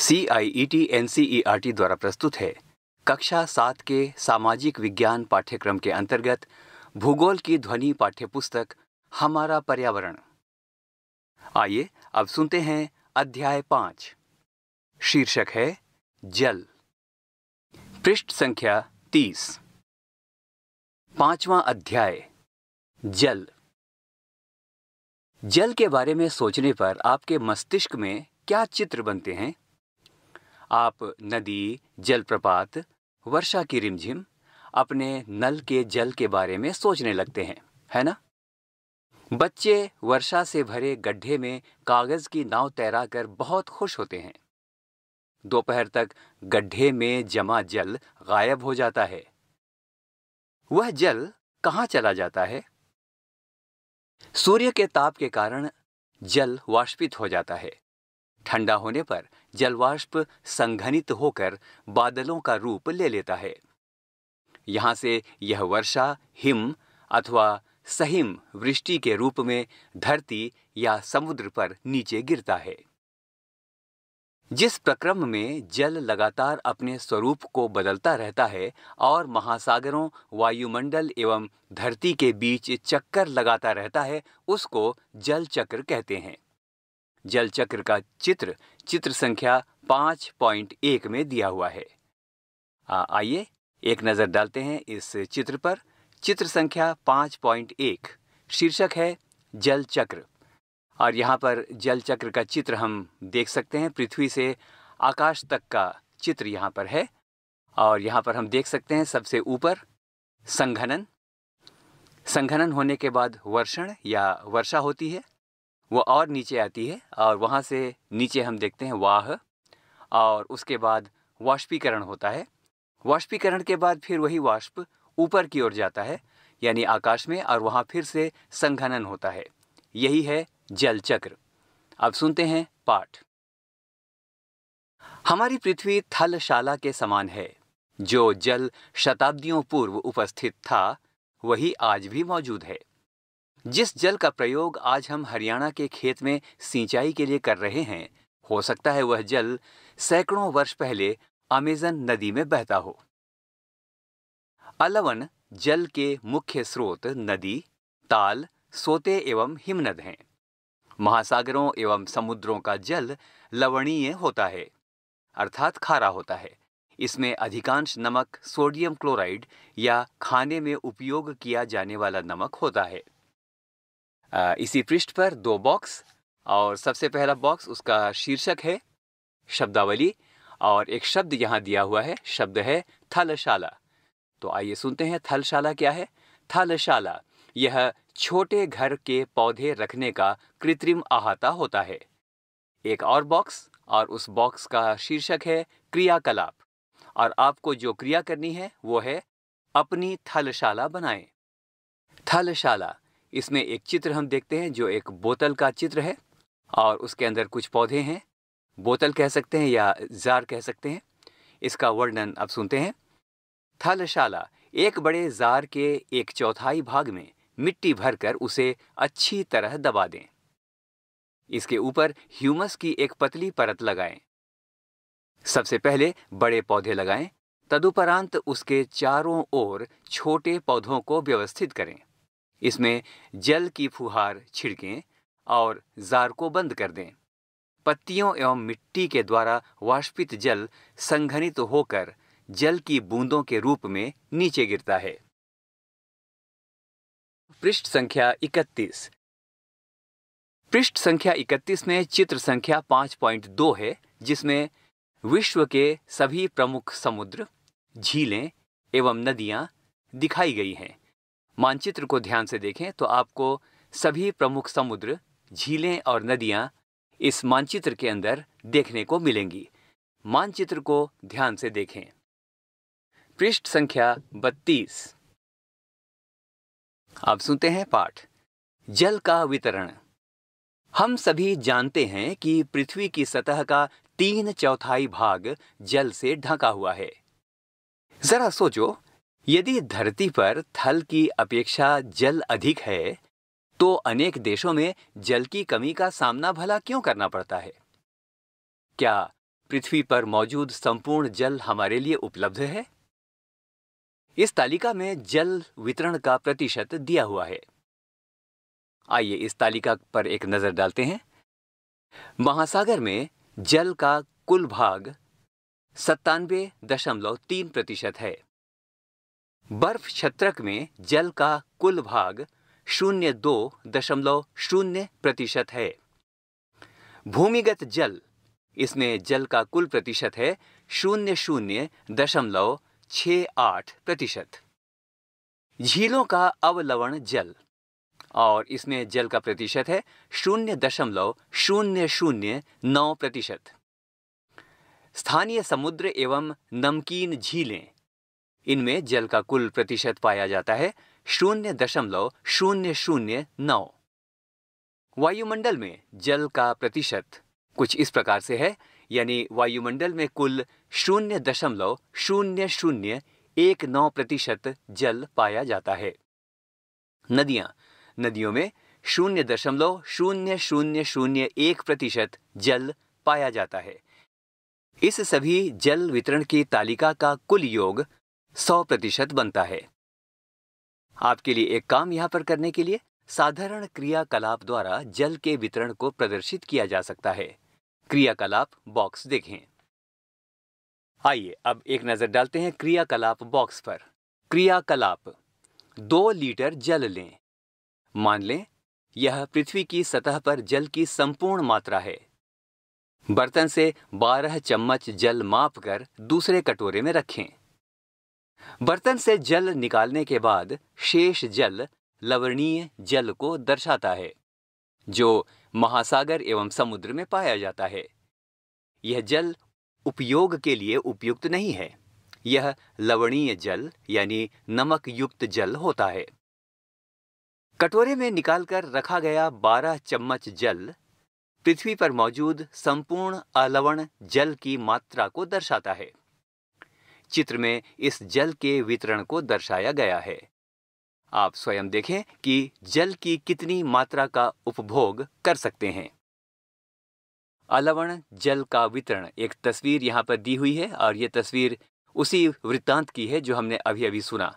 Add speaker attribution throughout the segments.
Speaker 1: C I E T N C E R T द्वारा प्रस्तुत है कक्षा सात के सामाजिक विज्ञान पाठ्यक्रम के अंतर्गत भूगोल की ध्वनि पाठ्यपुस्तक हमारा पर्यावरण आइए अब सुनते हैं अध्याय पांच शीर्षक है जल पृष्ठ संख्या तीस पांचवा अध्याय जल जल के बारे में सोचने पर आपके मस्तिष्क में क्या चित्र बनते हैं आप नदी जलप्रपात वर्षा की रिमझिम अपने नल के जल के बारे में सोचने लगते हैं है ना बच्चे वर्षा से भरे गड्ढे में कागज़ की नाव तैराकर बहुत खुश होते हैं दोपहर तक गड्ढे में जमा जल गायब हो जाता है वह जल कहाँ चला जाता है सूर्य के ताप के कारण जल वाष्पित हो जाता है ठंडा होने पर जलवाष्प संघनित होकर बादलों का रूप ले लेता है यहां से यह वर्षा हिम अथवा सहिम वृष्टि के रूप में धरती या समुद्र पर नीचे गिरता है जिस प्रक्रम में जल लगातार अपने स्वरूप को बदलता रहता है और महासागरों वायुमंडल एवं धरती के बीच चक्कर लगाता रहता है उसको जल चक्र कहते हैं जल चक्र का चित्र चित्र संख्या पांच पॉइंट एक में दिया हुआ है आइए एक नज़र डालते हैं इस चित्र पर चित्र संख्या पांच पॉइंट एक शीर्षक है जल चक्र और यहाँ पर जल चक्र का चित्र हम देख सकते हैं पृथ्वी से आकाश तक का चित्र यहाँ पर है और यहाँ पर हम देख सकते हैं सबसे ऊपर संघनन संघनन होने के बाद वर्षण या वर्षा होती है वो और नीचे आती है और वहाँ से नीचे हम देखते हैं वाह और उसके बाद वाष्पीकरण होता है वाष्पीकरण के बाद फिर वही वाष्प ऊपर की ओर जाता है यानी आकाश में और वहाँ फिर से संघनन होता है यही है जल चक्र अब सुनते हैं पाठ हमारी पृथ्वी थलशाला के समान है जो जल शताब्दियों पूर्व उपस्थित था वही आज भी मौजूद है जिस जल का प्रयोग आज हम हरियाणा के खेत में सिंचाई के लिए कर रहे हैं हो सकता है वह जल सैकड़ों वर्ष पहले अमेजन नदी में बहता हो अलवन जल के मुख्य स्रोत नदी ताल सोते एवं हिमनद हैं महासागरों एवं समुद्रों का जल लवणीय होता है अर्थात खारा होता है इसमें अधिकांश नमक सोडियम क्लोराइड या खाने में उपयोग किया जाने वाला नमक होता है इसी पृष्ठ पर दो बॉक्स और सबसे पहला बॉक्स उसका शीर्षक है शब्दावली और एक शब्द यहाँ दिया हुआ है शब्द है थलशाला तो आइए सुनते हैं थलशाला क्या है थलशाला यह छोटे घर के पौधे रखने का कृत्रिम अहाता होता है एक और बॉक्स और उस बॉक्स का शीर्षक है क्रियाकलाप और आपको जो क्रिया करनी है वो है अपनी थलशाला बनाएं थलशाला इसमें एक चित्र हम देखते हैं जो एक बोतल का चित्र है और उसके अंदर कुछ पौधे हैं बोतल कह सकते हैं या जार कह सकते हैं इसका वर्णन अब सुनते हैं थलशाला एक बड़े जार के एक चौथाई भाग में मिट्टी भरकर उसे अच्छी तरह दबा दें इसके ऊपर ह्यूमस की एक पतली परत लगाएं। सबसे पहले बड़े पौधे लगाएं, तदुपरांत उसके चारों ओर छोटे पौधों को व्यवस्थित करें इसमें जल की फुहार छिड़कें और जार को बंद कर दें पत्तियों एवं मिट्टी के द्वारा वाष्पित जल संघनित तो होकर जल की बूंदों के रूप में नीचे गिरता है पृष्ठ संख्या 31 पृष्ठ संख्या 31 में चित्र संख्या 5.2 है जिसमें विश्व के सभी प्रमुख समुद्र झीलें एवं नदियां दिखाई गई हैं मानचित्र को ध्यान से देखें तो आपको सभी प्रमुख समुद्र झीलें और नदियां इस मानचित्र के अंदर देखने को मिलेंगी मानचित्र को ध्यान से देखें पृष्ठ संख्या 32 आप सुनते हैं पाठ जल का वितरण हम सभी जानते हैं कि पृथ्वी की सतह का तीन चौथाई भाग जल से ढका हुआ है जरा सोचो यदि धरती पर थल की अपेक्षा जल अधिक है तो अनेक देशों में जल की कमी का सामना भला क्यों करना पड़ता है क्या पृथ्वी पर मौजूद संपूर्ण जल हमारे लिए उपलब्ध है इस तालिका में जल वितरण का प्रतिशत दिया हुआ है आइए इस तालिका पर एक नजर डालते हैं महासागर में जल का कुल भाग सत्तानवे दशमलव तीन प्रतिशत है बर्फ छत्रक में जल का कुल भाग शून्य दो दशमलव शून्य प्रतिशत है भूमिगत जल इसमें जल का कुल प्रतिशत है शून्य शून्य दशमलव छ आठ प्रतिशत झीलों का अवलवण जल और इसमें जल का प्रतिशत है शून्य दशमलव शून्य शून्य नौ प्रतिशत स्थानीय समुद्र एवं नमकीन झीलें इनमें जल का कुल प्रतिशत पाया जाता है शून्य दशमलव शून्य शून्य नौ वायुमंडल में जल का प्रतिशत कुछ इस प्रकार से है यानी वायुमंडल में कुल शून्य दशमलव शून्य शून्य एक नौ प्रतिशत जल पाया जाता है नदियां नदियों में शून्य दशमलव शून्य शून्य शून्य एक प्रतिशत जल पाया जाता है इस सभी जल वितरण की तालिका का कुल योग सौ प्रतिशत बनता है आपके लिए एक काम यहाँ पर करने के लिए साधारण क्रियाकलाप द्वारा जल के वितरण को प्रदर्शित किया जा सकता है क्रियाकलाप बॉक्स देखें आइए अब एक नजर डालते हैं क्रियाकलाप बॉक्स पर क्रियाकलाप दो लीटर जल लें मान लें यह पृथ्वी की सतह पर जल की संपूर्ण मात्रा है बर्तन से 12 चम्मच जल मापकर दूसरे कटोरे में रखें बर्तन से जल निकालने के बाद शेष जल लवणीय जल को दर्शाता है जो महासागर एवं समुद्र में पाया जाता है यह जल उपयोग के लिए उपयुक्त नहीं है यह लवणीय जल यानी नमक युक्त जल होता है कटोरे में निकालकर रखा गया 12 चम्मच जल पृथ्वी पर मौजूद संपूर्ण अलवण जल की मात्रा को दर्शाता है चित्र में इस जल के वितरण को दर्शाया गया है आप स्वयं देखें कि जल की कितनी मात्रा का उपभोग कर सकते हैं अलवण जल का वितरण एक तस्वीर यहाँ पर दी हुई है और ये तस्वीर उसी वृत्तांत की है जो हमने अभी अभी सुना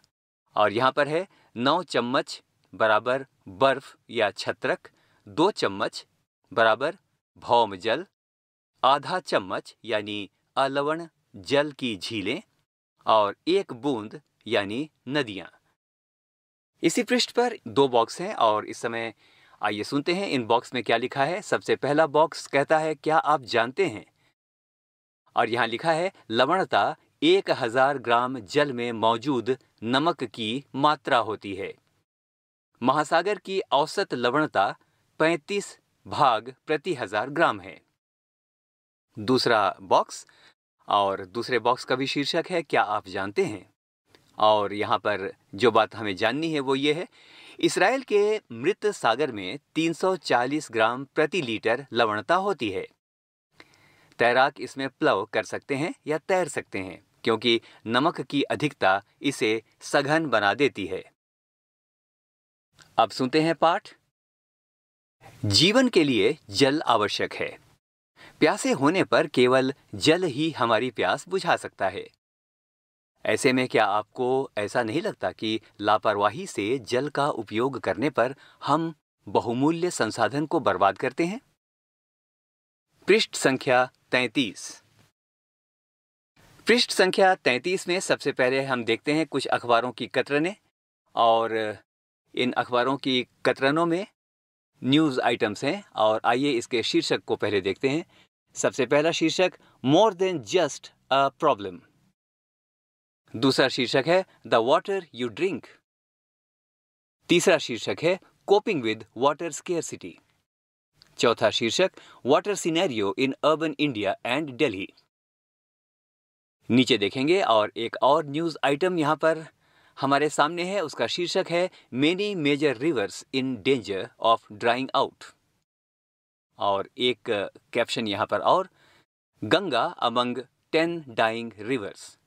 Speaker 1: और यहाँ पर है नौ चम्मच बराबर बर्फ या छत्रक दो चम्मच बराबर भौम जल आधा चम्मच यानी अलवण जल की झीलें और एक बूंद यानी नदियां इसी पृष्ठ पर दो बॉक्स हैं और इस समय आइए सुनते हैं इन बॉक्स में क्या लिखा है सबसे पहला बॉक्स कहता है क्या आप जानते हैं और यहाँ लिखा है लवणता एक हजार ग्राम जल में मौजूद नमक की मात्रा होती है महासागर की औसत लवणता 35 भाग प्रति हजार ग्राम है दूसरा बॉक्स और दूसरे बॉक्स का भी शीर्षक है क्या आप जानते हैं और यहाँ पर जो बात हमें जाननी है वो ये है इसराइल के मृत सागर में 340 ग्राम प्रति लीटर लवणता होती है तैराक इसमें प्लव कर सकते हैं या तैर सकते हैं क्योंकि नमक की अधिकता इसे सघन बना देती है अब सुनते हैं पाठ जीवन के लिए जल आवश्यक है प्यासे होने पर केवल जल ही हमारी प्यास बुझा सकता है ऐसे में क्या आपको ऐसा नहीं लगता कि लापरवाही से जल का उपयोग करने पर हम बहुमूल्य संसाधन को बर्बाद करते हैं पृष्ठ संख्या तैतीस पृष्ठ संख्या तैतीस में सबसे पहले हम देखते हैं कुछ अखबारों की कतरने और इन अखबारों की कतरनों में न्यूज़ आइटम्स हैं और आइए इसके शीर्षक को पहले देखते हैं सबसे पहला शीर्षक more than just a problem दूसरा शीर्षक है द वॉटर यू ड्रिंक तीसरा शीर्षक है कोपिंग विद वाटर सिटी चौथा शीर्षक water scenario in urban India and Delhi नीचे देखेंगे और एक और न्यूज आइटम यहां पर हमारे सामने है उसका शीर्षक है many major rivers in danger of drying out और एक कैप्शन यहाँ पर और Ganga among ten dying rivers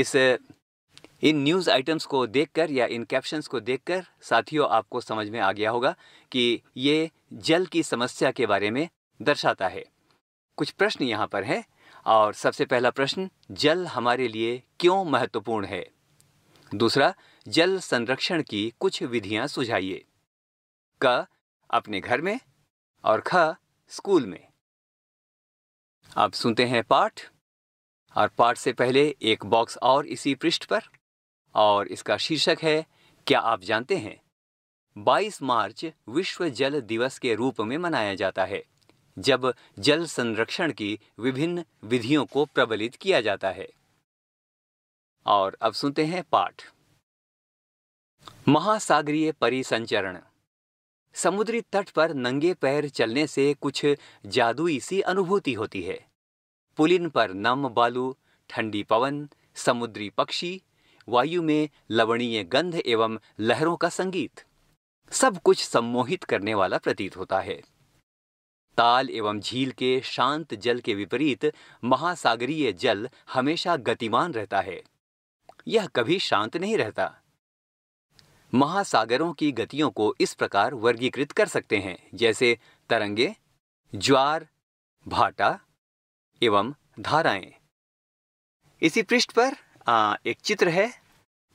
Speaker 1: is in news items को देखकर या इन कैप्शंस को देखकर साथियों आपको समझ में आ गया होगा कि ये जल की समस्या के बारे में दर्शाता है कुछ प्रश्न यहाँ पर हैं और सबसे पहला प्रश्न जल हमारे लिए क्यों महत्वपूर्ण है दूसरा जल संरक्षण की कुछ विधियाँ सुझाइए क अपने घर में और ख स्कूल में आप सुनते हैं पाठ और पाठ से पहले एक बॉक्स और इसी पृष्ठ पर और इसका शीर्षक है क्या आप जानते हैं 22 मार्च विश्व जल दिवस के रूप में मनाया जाता है जब जल संरक्षण की विभिन्न विधियों को प्रबलित किया जाता है और अब सुनते हैं पाठ महासागरीय परिसंचरण समुद्री तट पर नंगे पैर चलने से कुछ जादुई सी अनुभूति होती है पुलिन पर नम बालू ठंडी पवन समुद्री पक्षी वायु में लवणीय गंध एवं लहरों का संगीत सब कुछ सम्मोहित करने वाला प्रतीत होता है ताल एवं झील के शांत जल के विपरीत महासागरीय जल हमेशा गतिमान रहता है यह कभी शांत नहीं रहता महासागरों की गतियों को इस प्रकार वर्गीकृत कर सकते हैं जैसे तरंगे ज्वार भाटा एवं धाराएं इसी पृष्ठ पर आ, एक चित्र है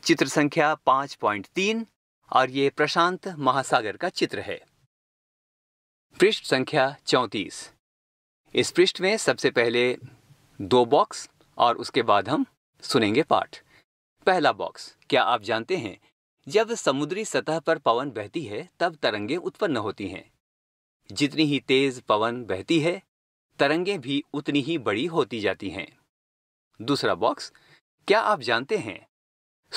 Speaker 1: चित्र संख्या 5.3 और ये प्रशांत महासागर का चित्र है पृष्ठ संख्या 34 इस पृष्ठ में सबसे पहले दो बॉक्स और उसके बाद हम सुनेंगे पाठ पहला बॉक्स क्या आप जानते हैं जब समुद्री सतह पर पवन बहती है तब तरंगे उत्पन्न होती हैं जितनी ही तेज पवन बहती है तरंगे भी उतनी ही बड़ी होती जाती हैं दूसरा बॉक्स क्या आप जानते हैं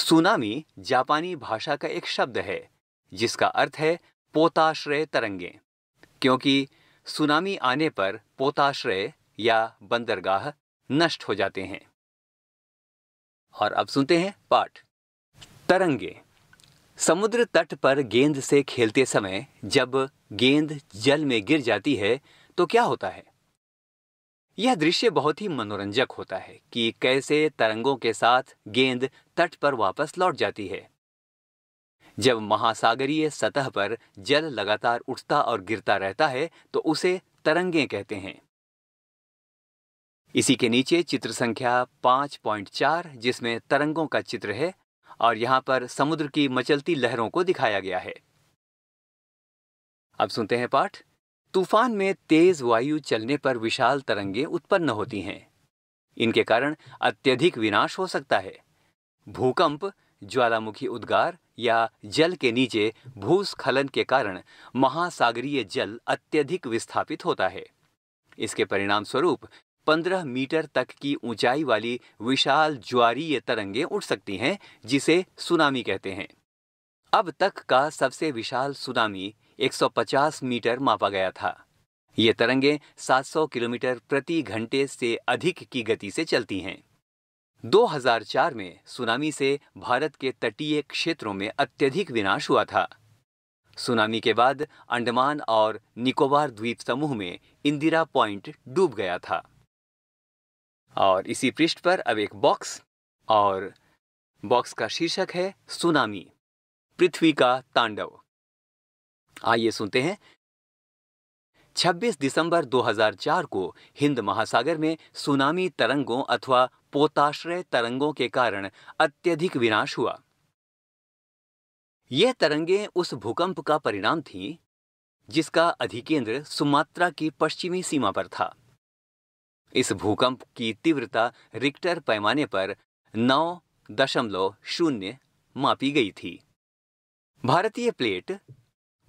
Speaker 1: सुनामी जापानी भाषा का एक शब्द है जिसका अर्थ है पोताश्रय तरंगे क्योंकि सुनामी आने पर पोताश्रय या बंदरगाह नष्ट हो जाते हैं और अब सुनते हैं पाठ तरंगे समुद्र तट पर गेंद से खेलते समय जब गेंद जल में गिर जाती है तो क्या होता है यह दृश्य बहुत ही मनोरंजक होता है कि कैसे तरंगों के साथ गेंद तट पर वापस लौट जाती है जब महासागरीय सतह पर जल लगातार उठता और गिरता रहता है तो उसे तरंगे कहते हैं इसी के नीचे चित्र संख्या 5.4 जिसमें तरंगों का चित्र है और यहाँ पर समुद्र की मचलती लहरों को दिखाया गया है अब सुनते हैं पाठ तूफान में तेज वायु चलने पर विशाल तरंगे उत्पन्न होती हैं इनके कारण अत्यधिक विनाश हो सकता है भूकंप ज्वालामुखी उद्गार या जल के नीचे भूस्खलन के कारण महासागरीय जल अत्यधिक विस्थापित होता है इसके परिणाम स्वरूप पंद्रह मीटर तक की ऊंचाई वाली विशाल ज्वारीय तरंगें उठ सकती हैं जिसे सुनामी कहते हैं अब तक का सबसे विशाल सुनामी 150 मीटर मापा गया था ये तरंगें 700 किलोमीटर प्रति घंटे से अधिक की गति से चलती हैं 2004 में सुनामी से भारत के तटीय क्षेत्रों में अत्यधिक विनाश हुआ था सुनामी के बाद अंडमान और निकोबार द्वीप समूह में इंदिरा पॉइंट डूब गया था और इसी पृष्ठ पर अब एक बॉक्स और बॉक्स का शीर्षक है सुनामी पृथ्वी का तांडव आइए सुनते हैं 26 दिसंबर 2004 को हिंद महासागर में सुनामी तरंगों अथवा पोताश्रय तरंगों के कारण अत्यधिक विनाश हुआ यह तरंगें उस भूकंप का परिणाम थी जिसका अधिकेंद्र सुमात्रा की पश्चिमी सीमा पर था इस भूकंप की तीव्रता रिक्टर पैमाने पर नौ दशमलव शून्य मापी गई थी भारतीय प्लेट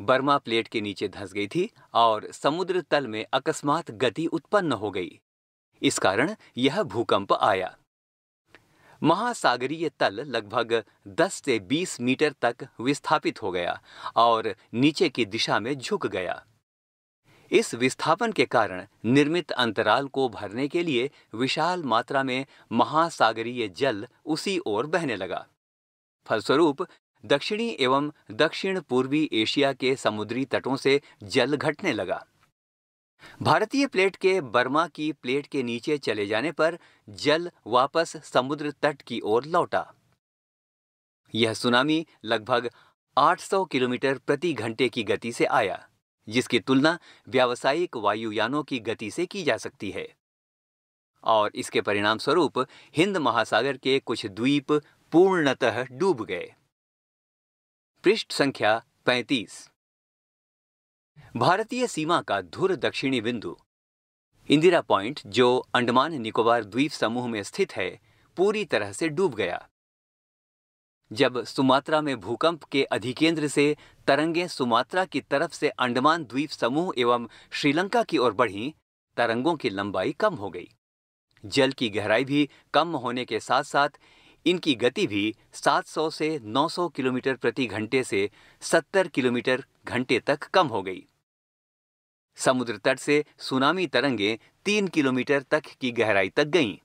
Speaker 1: बर्मा प्लेट के नीचे धंस गई थी और समुद्र तल में अकस्मात गति उत्पन्न हो गई इस कारण यह भूकंप आया महासागरीय तल लगभग 10 से 20 मीटर तक विस्थापित हो गया और नीचे की दिशा में झुक गया इस विस्थापन के कारण निर्मित अंतराल को भरने के लिए विशाल मात्रा में महासागरीय जल उसी ओर बहने लगा फलस्वरूप दक्षिणी एवं दक्षिण पूर्वी एशिया के समुद्री तटों से जल घटने लगा भारतीय प्लेट के बर्मा की प्लेट के नीचे चले जाने पर जल वापस समुद्र तट की ओर लौटा यह सुनामी लगभग 800 किलोमीटर प्रति घंटे की गति से आया जिसकी तुलना व्यावसायिक वायुयानों की गति से की जा सकती है और इसके परिणाम स्वरूप हिंद महासागर के कुछ द्वीप पूर्णतः डूब गए पृष्ठ संख्या 35 भारतीय सीमा का धुर दक्षिणी बिंदु इंदिरा पॉइंट जो अंडमान निकोबार द्वीप समूह में स्थित है पूरी तरह से डूब गया जब सुमात्रा में भूकंप के अधिकेंद्र से तरंगें सुमात्रा की तरफ से अंडमान द्वीप समूह एवं श्रीलंका की ओर बढ़ी तरंगों की लंबाई कम हो गई जल की गहराई भी कम होने के साथ साथ इनकी गति भी 700 से 900 किलोमीटर प्रति घंटे से 70 किलोमीटर घंटे तक कम हो गई समुद्र तट से सुनामी तरंगें तीन किलोमीटर तक की गहराई तक गईं।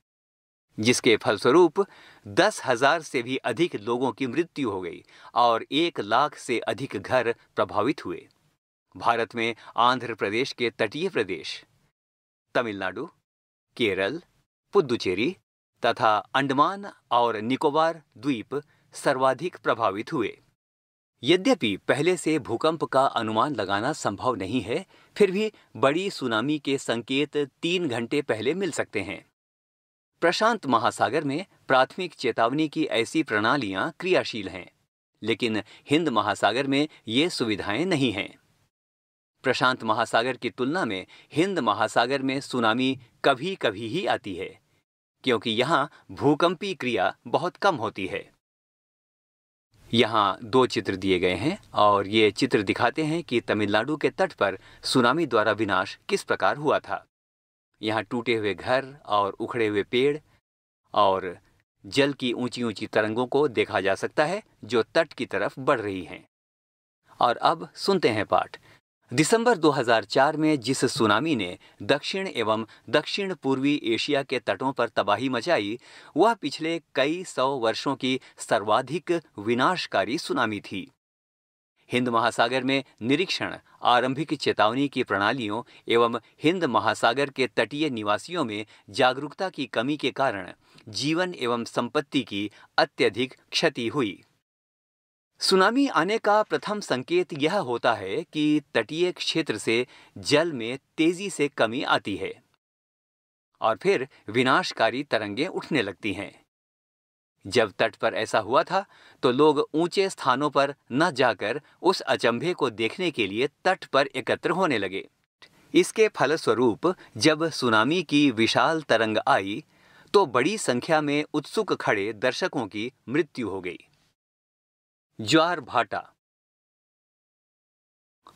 Speaker 1: जिसके फलस्वरूप दस हजार से भी अधिक लोगों की मृत्यु हो गई और एक लाख से अधिक घर प्रभावित हुए भारत में आंध्र प्रदेश के तटीय प्रदेश तमिलनाडु केरल पुदुचेरी तथा अंडमान और निकोबार द्वीप सर्वाधिक प्रभावित हुए यद्यपि पहले से भूकंप का अनुमान लगाना संभव नहीं है फिर भी बड़ी सुनामी के संकेत तीन घंटे पहले मिल सकते हैं प्रशांत महासागर में प्राथमिक चेतावनी की ऐसी प्रणालियां क्रियाशील हैं लेकिन हिंद महासागर में ये सुविधाएं नहीं हैं प्रशांत महासागर की तुलना में हिंद महासागर में सुनामी कभी कभी ही आती है क्योंकि यहाँ भूकंपी क्रिया बहुत कम होती है यहाँ दो चित्र दिए गए हैं और ये चित्र दिखाते हैं कि तमिलनाडु के तट पर सुनामी द्वारा विनाश किस प्रकार हुआ था यहाँ टूटे हुए घर और उखड़े हुए पेड़ और जल की ऊंची ऊंची तरंगों को देखा जा सकता है जो तट की तरफ बढ़ रही हैं और अब सुनते हैं पाठ दिसंबर 2004 में जिस सुनामी ने दक्षिण एवं दक्षिण पूर्वी एशिया के तटों पर तबाही मचाई वह पिछले कई सौ वर्षों की सर्वाधिक विनाशकारी सुनामी थी हिंद महासागर में निरीक्षण आरंभिक चेतावनी की प्रणालियों एवं हिंद महासागर के तटीय निवासियों में जागरूकता की कमी के कारण जीवन एवं संपत्ति की अत्यधिक क्षति हुई सुनामी आने का प्रथम संकेत यह होता है कि तटीय क्षेत्र से जल में तेजी से कमी आती है और फिर विनाशकारी तरंगें उठने लगती हैं जब तट पर ऐसा हुआ था तो लोग ऊंचे स्थानों पर न जाकर उस अचंभे को देखने के लिए तट पर एकत्र होने लगे इसके फलस्वरूप जब सुनामी की विशाल तरंग आई तो बड़ी संख्या में उत्सुक खड़े दर्शकों की मृत्यु हो गई ज्वार भाटा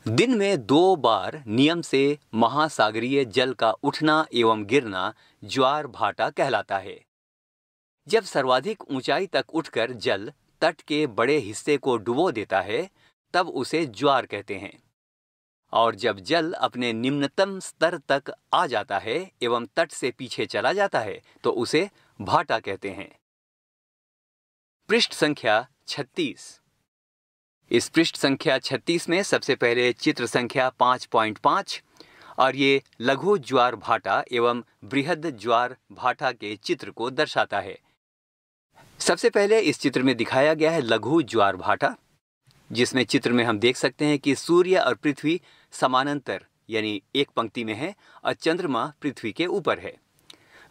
Speaker 1: दिन में दो बार नियम से महासागरीय जल का उठना एवं गिरना ज्वार भाटा कहलाता है जब सर्वाधिक ऊंचाई तक उठकर जल तट के बड़े हिस्से को डुबो देता है तब उसे ज्वार कहते हैं और जब जल अपने निम्नतम स्तर तक आ जाता है एवं तट से पीछे चला जाता है तो उसे भाटा कहते हैं पृष्ठ संख्या 36 इस पृष्ठ संख्या 36 में सबसे पहले चित्र संख्या 5.5 और ये लघु ज्वार भाटा एवं बृहद ज्वार भाटा के चित्र को दर्शाता है सबसे पहले इस चित्र में दिखाया गया है लघु ज्वार भाटा जिसमें चित्र में हम देख सकते हैं कि सूर्य और पृथ्वी समानांतर यानी एक पंक्ति में है और चंद्रमा पृथ्वी के ऊपर है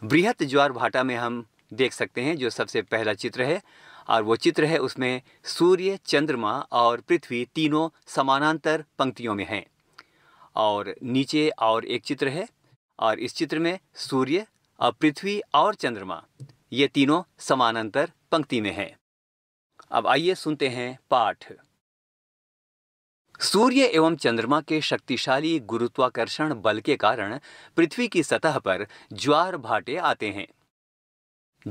Speaker 1: बृहत ज्वार भाटा में हम देख सकते हैं जो सबसे पहला चित्र है और वो चित्र है उसमें सूर्य चंद्रमा और पृथ्वी तीनों समानांतर पंक्तियों में हैं और नीचे और एक चित्र है और इस चित्र में सूर्य और पृथ्वी और चंद्रमा ये तीनों समानांतर पंक्ति में हैं। अब आइए सुनते हैं पाठ सूर्य एवं चंद्रमा के शक्तिशाली गुरुत्वाकर्षण बल के कारण पृथ्वी की सतह पर ज्वार भाटे आते हैं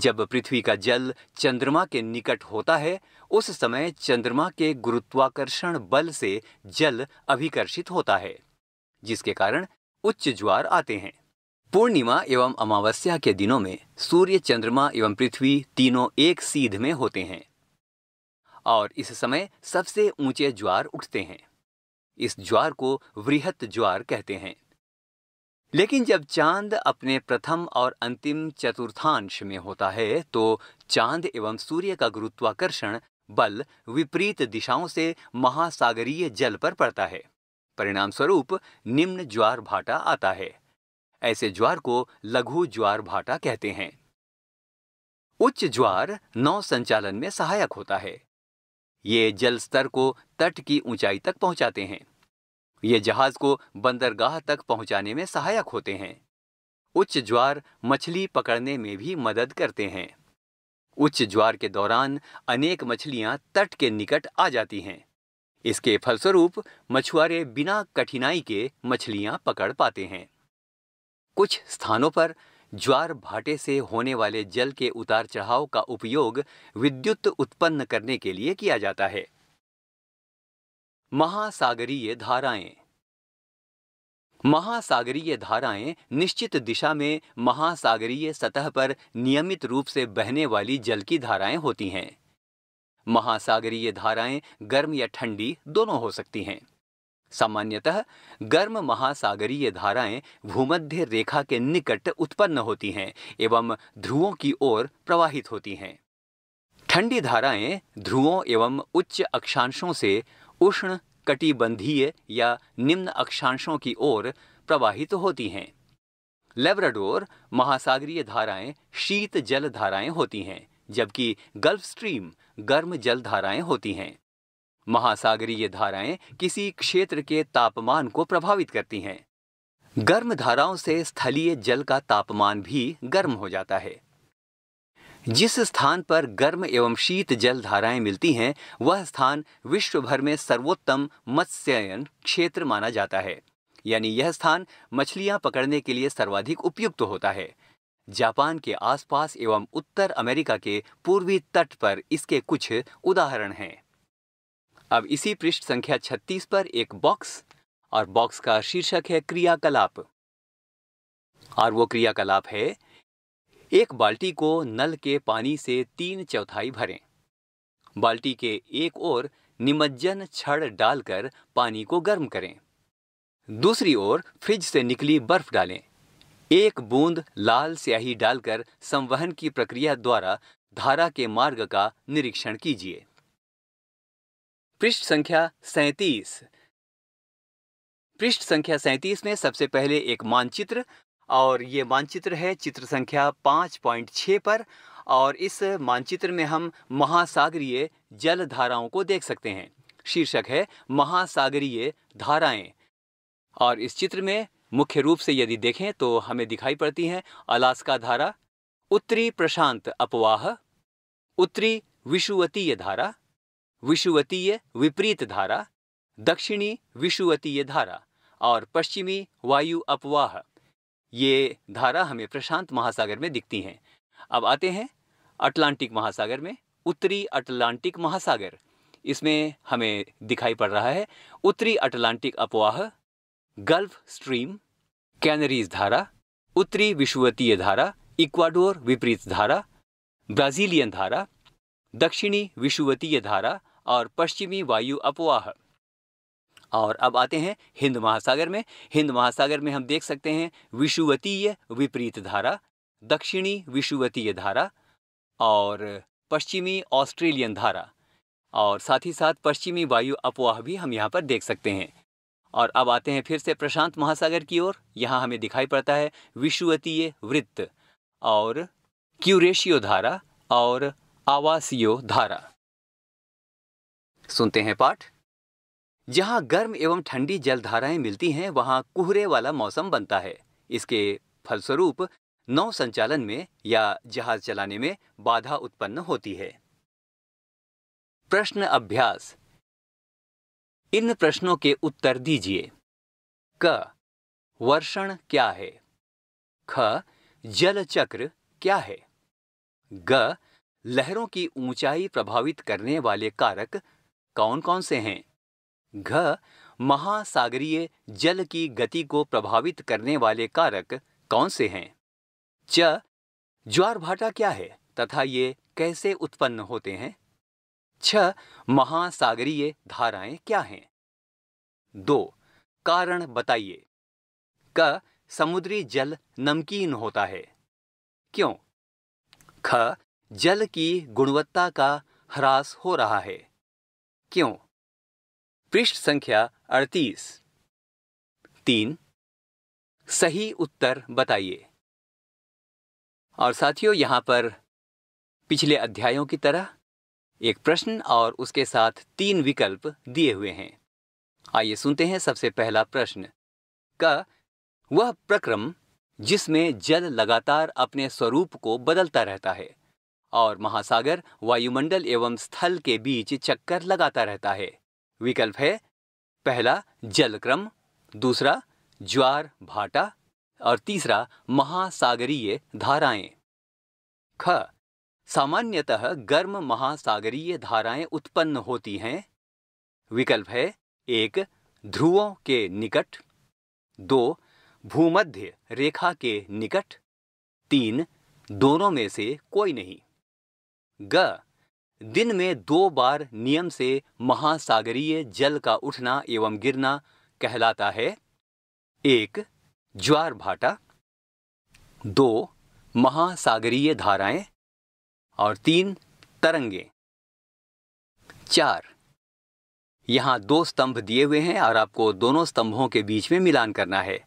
Speaker 1: जब पृथ्वी का जल चंद्रमा के निकट होता है उस समय चंद्रमा के गुरुत्वाकर्षण बल से जल अभिकर्षित होता है जिसके कारण उच्च ज्वार आते हैं पूर्णिमा एवं अमावस्या के दिनों में सूर्य चंद्रमा एवं पृथ्वी तीनों एक सीध में होते हैं और इस समय सबसे ऊंचे ज्वार उठते हैं इस ज्वार को वृहत ज्वार कहते हैं लेकिन जब चांद अपने प्रथम और अंतिम चतुर्थांश में होता है तो चांद एवं सूर्य का गुरुत्वाकर्षण बल विपरीत दिशाओं से महासागरीय जल पर पड़ता है परिणाम स्वरूप निम्न ज्वार भाटा आता है ऐसे ज्वार को लघु ज्वार भाटा कहते हैं उच्च ज्वार नौ संचालन में सहायक होता है ये जल स्तर को तट की ऊंचाई तक पहुंचाते हैं ये जहाज को बंदरगाह तक पहुंचाने में सहायक होते हैं उच्च ज्वार मछली पकड़ने में भी मदद करते हैं उच्च ज्वार के दौरान अनेक मछलियां तट के निकट आ जाती हैं इसके फलस्वरूप मछुआरे बिना कठिनाई के मछलियां पकड़ पाते हैं कुछ स्थानों पर ज्वार भाटे से होने वाले जल के उतार चढ़ाव का उपयोग विद्युत उत्पन्न करने के लिए किया जाता है महासागरीय धाराएं महासागरीय धाराएं निश्चित दिशा में महासागरीय सतह पर नियमित रूप से बहने वाली जल की धाराएं होती हैं महासागरीय धाराएं गर्म या ठंडी दोनों हो सकती हैं सामान्यतः गर्म महासागरीय धाराएं भूमध्य रेखा के निकट उत्पन्न होती हैं एवं ध्रुवों की ओर प्रवाहित होती हैं ठंडी धाराएं ध्रुवों एवं उच्च अक्षांशों से उष्ण कटिबंधीय या निम्न अक्षांशों की ओर प्रवाहित होती हैं लेब्राडोर महासागरीय धाराएं शीत जल धाराएं होती हैं जबकि गल्फ स्ट्रीम गर्म जल धाराएं होती हैं महासागरीय धाराएं किसी क्षेत्र के तापमान को प्रभावित करती हैं गर्म धाराओं से स्थलीय जल का तापमान भी गर्म हो जाता है जिस स्थान पर गर्म एवं शीत जल धाराएं मिलती हैं वह स्थान विश्व भर में सर्वोत्तम मत्स्ययन क्षेत्र माना जाता है यानी यह स्थान मछलियां पकड़ने के लिए सर्वाधिक उपयुक्त होता है जापान के आसपास एवं उत्तर अमेरिका के पूर्वी तट पर इसके कुछ उदाहरण हैं अब इसी पृष्ठ संख्या 36 पर एक बॉक्स और बॉक्स का शीर्षक है क्रियाकलाप और वो क्रियाकलाप है एक बाल्टी को नल के पानी से तीन चौथाई भरें बाल्टी के एक ओर निमज्जन छड़ डालकर पानी को गर्म करें दूसरी ओर फ्रिज से निकली बर्फ डालें एक बूंद लाल स्याही डालकर संवहन की प्रक्रिया द्वारा धारा के मार्ग का निरीक्षण कीजिए पृष्ठ संख्या सैतीस पृष्ठ संख्या सैंतीस में सबसे पहले एक मानचित्र और ये मानचित्र है चित्र संख्या पाँच पॉइंट छः पर और इस मानचित्र में हम महासागरीय जल धाराओं को देख सकते हैं शीर्षक है महासागरीय धाराएं और इस चित्र में मुख्य रूप से यदि देखें तो हमें दिखाई पड़ती हैं अलास्का धारा उत्तरी प्रशांत अपवाह उत्तरी विषुवतीय धारा विषुवतीय विपरीत धारा दक्षिणी विषुवतीय धारा और पश्चिमी वायु अपवाह ये धारा हमें प्रशांत महासागर में दिखती हैं अब आते हैं अटलांटिक महासागर में उत्तरी अटलांटिक महासागर इसमें हमें दिखाई पड़ रहा है उत्तरी अटलांटिक अपवाह गल्फ स्ट्रीम कैनरीज धारा उत्तरी विषुवतीय धारा इक्वाडोर विपरीत धारा ब्राज़ीलियन धारा दक्षिणी विषुवतीय धारा और पश्चिमी वायु अपवाह और अब आते हैं हिंद महासागर में हिंद महासागर में हम देख सकते हैं विषुवतीय विपरीत धारा दक्षिणी विषुवतीय धारा और पश्चिमी ऑस्ट्रेलियन धारा और साथ ही साथ पश्चिमी वायु अपवाह भी हम यहाँ पर देख सकते हैं और अब आते हैं फिर से प्रशांत महासागर की ओर यहाँ हमें दिखाई पड़ता है विषुवतीय वृत्त और क्यूरेशियो धारा और आवासीय धारा सुनते हैं पाठ जहां गर्म एवं ठंडी जलधाराएं मिलती हैं वहां कुहरे वाला मौसम बनता है इसके फलस्वरूप नौ संचालन में या जहाज चलाने में बाधा उत्पन्न होती है प्रश्न अभ्यास इन प्रश्नों के उत्तर दीजिए क वर्षण क्या है ख जल चक्र क्या है ग लहरों की ऊंचाई प्रभावित करने वाले कारक कौन कौन से हैं घ महासागरीय जल की गति को प्रभावित करने वाले कारक कौन से हैं च ज्वार भाटा क्या है तथा ये कैसे उत्पन्न होते हैं छ महासागरीय धाराएं क्या हैं दो कारण बताइए क समुद्री जल नमकीन होता है क्यों ख जल की गुणवत्ता का ह्रास हो रहा है क्यों पृष्ठ संख्या अड़तीस तीन सही उत्तर बताइए और साथियों यहां पर पिछले अध्यायों की तरह एक प्रश्न और उसके साथ तीन विकल्प दिए हुए हैं आइए सुनते हैं सबसे पहला प्रश्न का वह प्रक्रम जिसमें जल लगातार अपने स्वरूप को बदलता रहता है और महासागर वायुमंडल एवं स्थल के बीच चक्कर लगाता रहता है विकल्प है पहला जलक्रम दूसरा ज्वार भाटा और तीसरा महासागरीय धाराएं ख सामान्यतः गर्म महासागरीय धाराएं उत्पन्न होती हैं विकल्प है एक ध्रुवों के निकट दो भूमध्य रेखा के निकट तीन दोनों में से कोई नहीं ग दिन में दो बार नियम से महासागरीय जल का उठना एवं गिरना कहलाता है एक ज्वार भाटा दो महासागरीय धाराएं और तीन तरंगे चार यहां दो स्तंभ दिए हुए हैं और आपको दोनों स्तंभों के बीच में मिलान करना है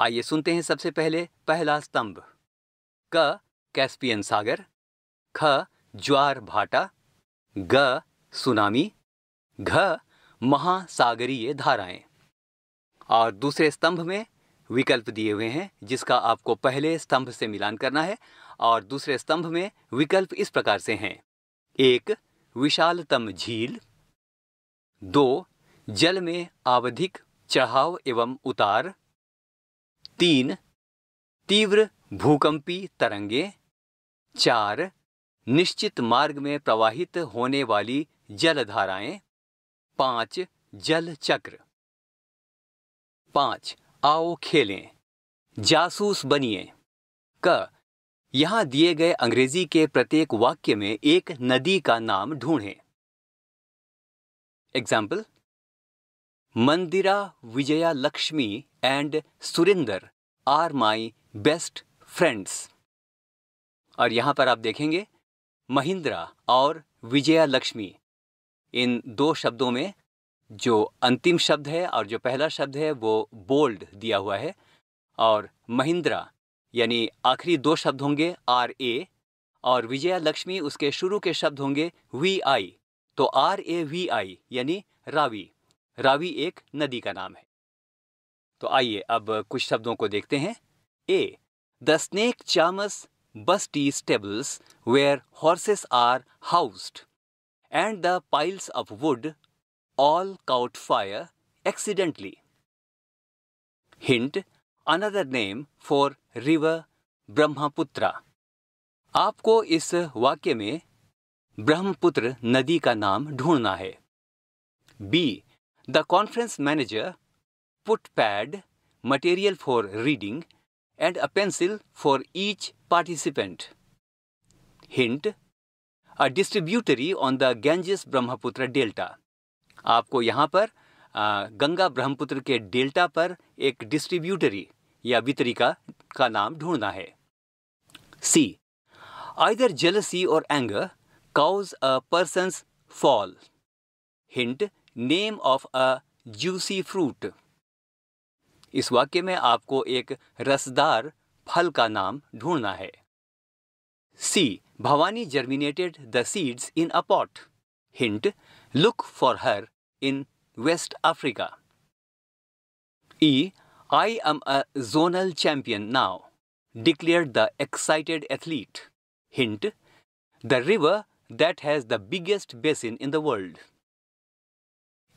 Speaker 1: आइए सुनते हैं सबसे पहले पहला स्तंभ क कैस्पियन सागर ख ज्वार भाटा ग सुनामी घ महासागरीय धाराएं और दूसरे स्तंभ में विकल्प दिए हुए हैं जिसका आपको पहले स्तंभ से मिलान करना है और दूसरे स्तंभ में विकल्प इस प्रकार से हैं एक विशालतम झील दो जल में आवधिक चढ़ाव एवं उतार तीन तीव्र भूकंपी तरंगे चार निश्चित मार्ग में प्रवाहित होने वाली जलधाराएं पांच जल चक्र पांच आओ खेलें जासूस बनिए क यहां दिए गए अंग्रेजी के प्रत्येक वाक्य में एक नदी का नाम ढूंढें example Mandira Vijaya Lakshmi and Surender are my best friends और यहां पर आप देखेंगे महिंद्रा और विजया लक्ष्मी इन दो शब्दों में जो अंतिम शब्द है और जो पहला शब्द है वो बोल्ड दिया हुआ है और महिंद्रा यानी आखिरी दो शब्द होंगे आर ए और विजया लक्ष्मी उसके शुरू के शब्द होंगे वी आई तो आर ए वी आई यानी रावी रावी एक नदी का नाम है तो आइए अब कुछ शब्दों को देखते हैं A the snake charms busty stables where horses are housed, and the piles of wood all caught fire accidentally. Hint another name for river Brahmaputra. आपको इस वाक्य में ब्रह्मपुत्र नदी का नाम ढूंढना है B the conference manager put pad material for reading and a pencil for each participant. Hint A distributary on the Ganges Brahmaputra Delta. आपको यहाँ पर गंगा ब्रह्मपुत्र के डेल्टा पर एक डिस्ट्रीब्यूटरी या वितरिका का नाम ढूंढना है C either jealousy or anger cause a person fall hint name of a juicy fruit इस वाक्य में आपको एक रसदार फल का नाम ढूंढना है C Bhavani germinated the seeds in a pot hint look for her in West Africa E I am a zonal champion now declare the excited athlete hint the river that has the biggest basin in the world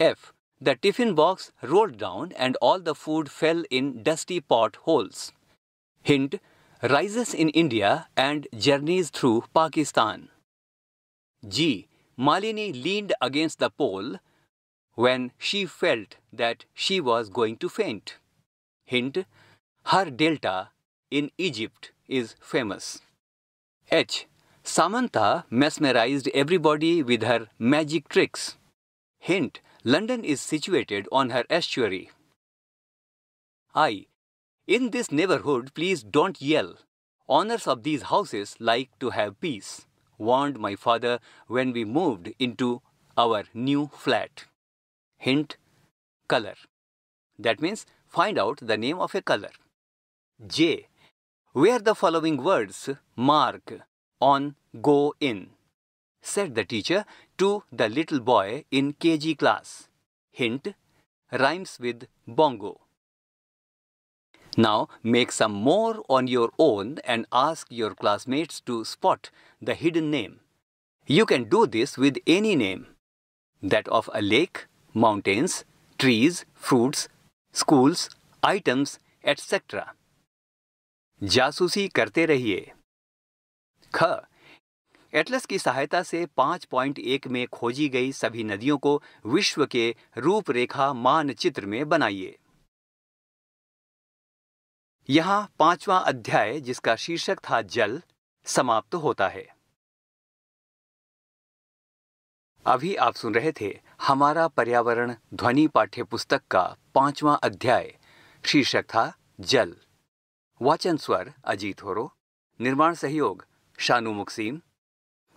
Speaker 1: F The tiffin box rolled down and all the food fell in dusty pot holes. Hint Rises in India and journeys through Pakistan. G. Malini leaned against the pole when she felt that she was going to faint. Hint Her delta in Egypt is famous. H. Samantha mesmerized everybody with her magic tricks. Hint London is situated on her estuary. I. In this neighborhood, please don't yell. Owners of these houses like to have peace, warned my father when we moved into our new flat. Hint color. That means find out the name of a color. J. Where the following words mark on go in said the teacher to the little boy in KG class. Hint rhymes with bongo. Now make some more on your own and ask your classmates to spot the hidden name. You can do this with any name that of a lake, mountains, trees, fruits, schools, items, etc. Jasusi karte रहिए ख Atlas की सहायता से 5.1 में खोजी गई सभी नदियों को विश्व के रूपरेखा मानचित्र में बनाइए यहां पांचवां अध्याय जिसका शीर्षक था जल समाप्त होता है अभी आप सुन रहे थे हमारा पर्यावरण ध्वनि पाठ्य पुस्तक का पांचवा अध्याय शीर्षक था जल वाचन स्वर अजीत होरो निर्माण सहयोग शानू मुक्सीम